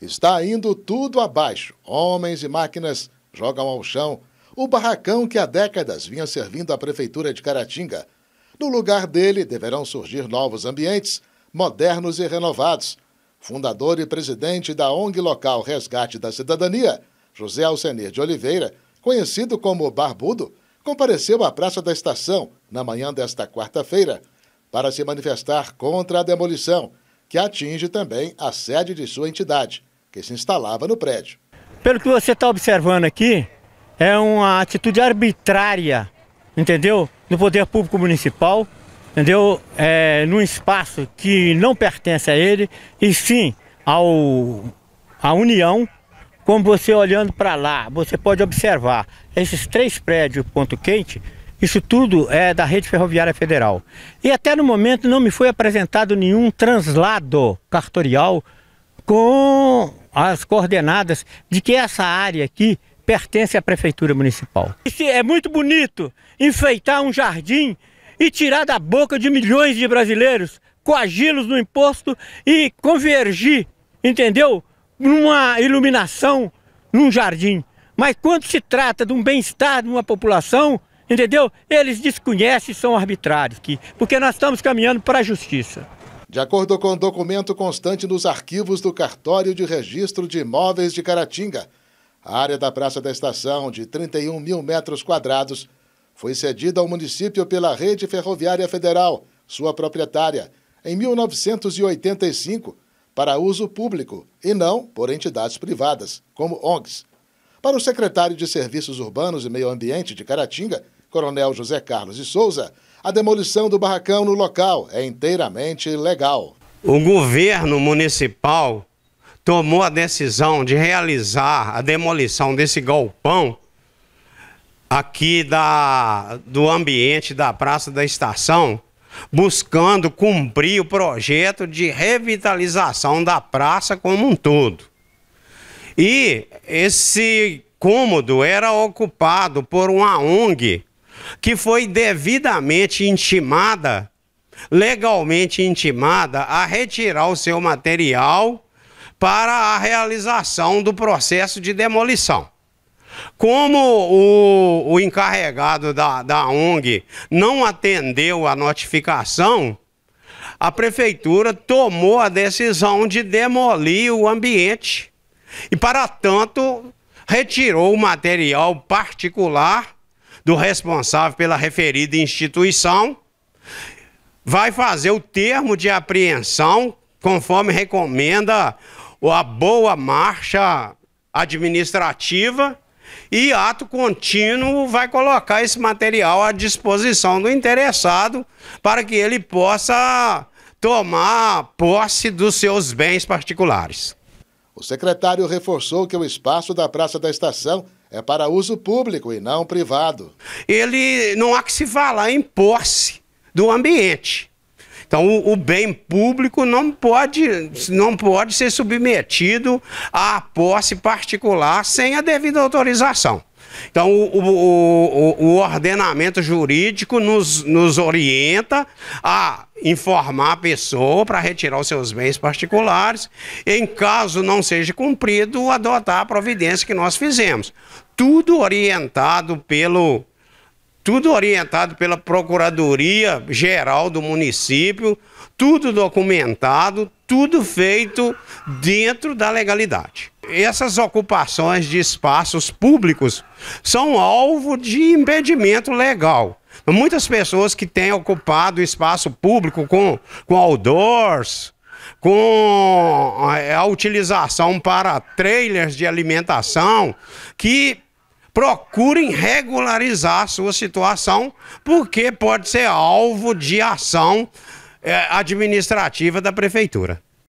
Está indo tudo abaixo. Homens e máquinas jogam ao chão o barracão que há décadas vinha servindo à prefeitura de Caratinga. No lugar dele deverão surgir novos ambientes, modernos e renovados. Fundador e presidente da ONG local Resgate da Cidadania, José Alcenir de Oliveira, conhecido como Barbudo, compareceu à Praça da Estação na manhã desta quarta-feira para se manifestar contra a demolição, que atinge também a sede de sua entidade que se instalava no prédio. Pelo que você está observando aqui, é uma atitude arbitrária, entendeu? Do poder público municipal, entendeu? É, num espaço que não pertence a ele, e sim ao, à União. Como você olhando para lá, você pode observar esses três prédios ponto quente, isso tudo é da Rede Ferroviária Federal. E até no momento não me foi apresentado nenhum translado cartorial com as coordenadas de que essa área aqui pertence à prefeitura municipal. É muito bonito enfeitar um jardim e tirar da boca de milhões de brasileiros, coagi-los no imposto e convergir, entendeu? Numa iluminação, num jardim. Mas quando se trata de um bem-estar de uma população, entendeu? Eles desconhecem e são arbitrários, porque nós estamos caminhando para a justiça. De acordo com o um documento constante nos arquivos do Cartório de Registro de Imóveis de Caratinga, a área da Praça da Estação, de 31 mil metros quadrados, foi cedida ao município pela Rede Ferroviária Federal, sua proprietária, em 1985, para uso público e não por entidades privadas, como ONGs. Para o secretário de Serviços Urbanos e Meio Ambiente de Caratinga, Coronel José Carlos de Souza, a demolição do barracão no local é inteiramente legal. O governo municipal tomou a decisão de realizar a demolição desse galpão aqui da, do ambiente da Praça da Estação, buscando cumprir o projeto de revitalização da praça como um todo. E esse cômodo era ocupado por uma ONG que foi devidamente intimada, legalmente intimada, a retirar o seu material para a realização do processo de demolição. Como o, o encarregado da, da ONG não atendeu a notificação, a prefeitura tomou a decisão de demolir o ambiente e, para tanto, retirou o material particular do responsável pela referida instituição, vai fazer o termo de apreensão, conforme recomenda a boa marcha administrativa e ato contínuo vai colocar esse material à disposição do interessado para que ele possa tomar posse dos seus bens particulares. O secretário reforçou que o espaço da Praça da Estação é para uso público e não privado. Ele não há que se falar em posse do ambiente. Então, o, o, bem público não pode, não pode ser submetido à posse particular sem a devida autorização. Então, o, o, o, ordenamento jurídico nos, nos orienta a informar a pessoa para retirar os seus bens particulares, em caso não seja cumprido, adotar a providência que nós fizemos. Tudo orientado pelo tudo orientado pela Procuradoria Geral do município, tudo documentado, tudo feito dentro da legalidade essas ocupações de espaços públicos são alvo de impedimento legal. Muitas pessoas que têm ocupado espaço público com, com outdoors, com eh, a utilização para trailers de alimentação, que procurem regularizar a sua situação, porque pode ser alvo de ação eh, administrativa da prefeitura.